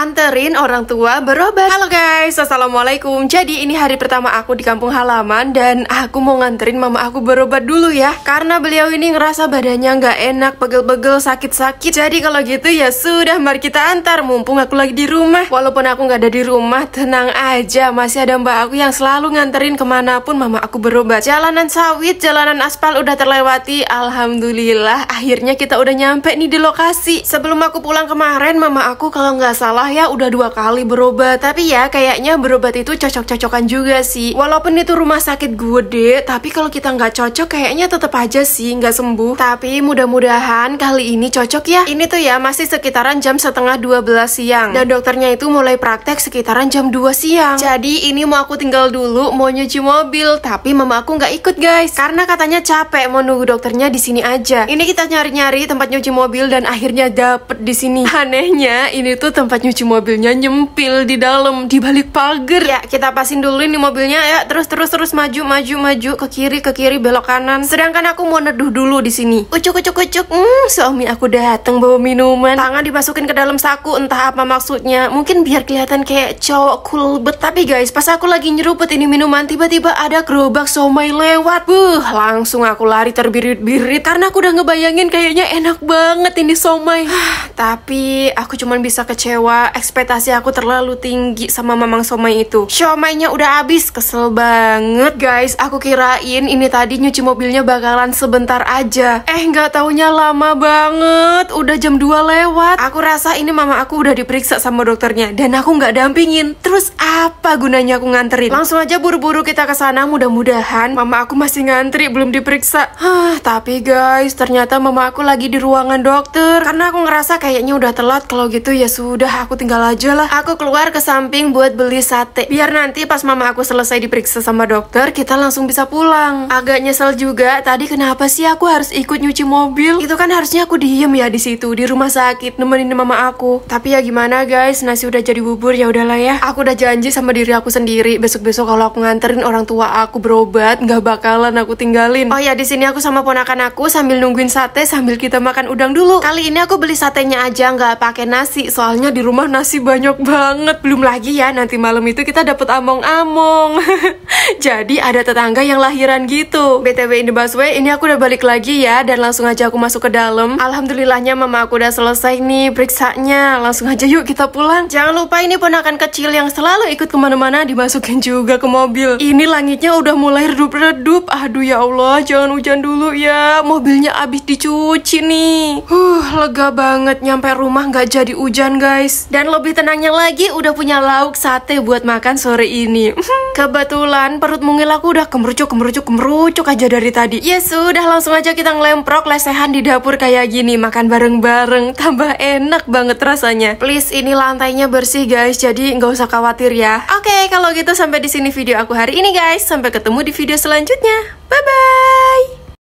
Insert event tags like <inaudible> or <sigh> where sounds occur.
anterin orang tua berobat Halo guys, Assalamualaikum Jadi ini hari pertama aku di kampung halaman Dan aku mau nganterin mama aku berobat dulu ya Karena beliau ini ngerasa badannya nggak enak Pegel-pegel, sakit-sakit Jadi kalau gitu ya sudah mari kita antar Mumpung aku lagi di rumah Walaupun aku nggak ada di rumah, tenang aja Masih ada mbak aku yang selalu nganterin kemanapun mama aku berobat Jalanan sawit, jalanan aspal udah terlewati Alhamdulillah, akhirnya kita udah nyampe nih di lokasi Sebelum aku pulang kemarin, mama aku kalau nggak salah saya udah dua kali berobat Tapi ya kayaknya berobat itu cocok-cocokan juga sih Walaupun itu rumah sakit gede Tapi kalau kita nggak cocok kayaknya tetap aja sih nggak sembuh Tapi mudah-mudahan kali ini cocok ya Ini tuh ya masih sekitaran jam setengah 12 siang Dan dokternya itu mulai praktek sekitaran jam 2 siang Jadi ini mau aku tinggal dulu mau nyuci mobil Tapi mama aku nggak ikut guys Karena katanya capek mau nunggu dokternya di sini aja Ini kita nyari-nyari tempat nyuci mobil dan akhirnya dapet di sini <laughs> Anehnya ini tuh tempat nyuci kunci mobilnya nyempil di dalam di balik pagar. Ya, kita pasin dulu ini mobilnya ya. Terus terus terus maju maju maju ke kiri ke kiri belok kanan. Sedangkan aku mau neduh dulu di sini. Ucuk ucuk ucuk. Hmm, suami aku datang bawa minuman. Tangan dimasukin ke dalam saku entah apa maksudnya. Mungkin biar kelihatan kayak cowok cool bet. Tapi guys, pas aku lagi nyeruput ini minuman tiba-tiba ada gerobak somai lewat. Buh, langsung aku lari terbirit-birit karena aku udah ngebayangin kayaknya enak banget ini somai. <sighs> Tapi aku cuman bisa kecewa ekspektasi aku terlalu tinggi sama mamang somai itu. xiaomi udah habis, kesel banget guys. Aku kirain ini tadi nyuci mobilnya bakalan sebentar aja. Eh nggak taunya lama banget, udah jam 2 lewat. Aku rasa ini mama aku udah diperiksa sama dokternya dan aku nggak dampingin. Terus apa gunanya aku nganterin? Langsung aja buru-buru kita ke sana, mudah-mudahan mama aku masih ngantri belum diperiksa. Hah, tapi guys, ternyata mama aku lagi di ruangan dokter karena aku ngerasa kayaknya udah telat kalau gitu ya sudah aku aku tinggal aja lah. Aku keluar ke samping buat beli sate. Biar nanti pas mama aku selesai diperiksa sama dokter, kita langsung bisa pulang. Agak nyesel juga, tadi kenapa sih aku harus ikut nyuci mobil? Itu kan harusnya aku diem ya di situ, di rumah sakit, nemenin mama aku. Tapi ya gimana guys, nasi udah jadi bubur ya udahlah ya. Aku udah janji sama diri aku sendiri, besok-besok kalau aku nganterin orang tua aku berobat, nggak bakalan aku tinggalin. Oh ya di sini aku sama ponakan aku sambil nungguin sate sambil kita makan udang dulu. Kali ini aku beli satenya aja, nggak pakai nasi, soalnya di rumah rumah nasi banyak banget. Belum lagi ya nanti malam itu kita dapat among-among. <laughs> Jadi ada tetangga yang lahiran gitu. BTW in the busway, ini aku udah balik lagi ya dan langsung aja aku masuk ke dalam. Alhamdulillahnya mama aku udah selesai nih periksanya. Langsung aja yuk kita pulang. Jangan lupa ini ponakan kecil yang selalu ikut kemana-mana dimasukin juga ke mobil. Ini langitnya udah mulai redup-redup. Aduh ya Allah, jangan hujan dulu ya. Mobilnya abis dicuci nih. Huh, lega banget nyampe rumah nggak jadi hujan guys. Dan lebih tenangnya lagi udah punya lauk sate buat makan sore ini <laughs> Kebetulan perut mungil aku udah kemerucuk kemerucuk kemerucuk aja dari tadi Ya sudah langsung aja kita ngelemprok lesehan di dapur kayak gini Makan bareng-bareng <laughs> tambah enak banget rasanya Please ini lantainya bersih guys jadi nggak usah khawatir ya Oke kalau gitu sampai di sini video aku hari ini guys Sampai ketemu di video selanjutnya Bye bye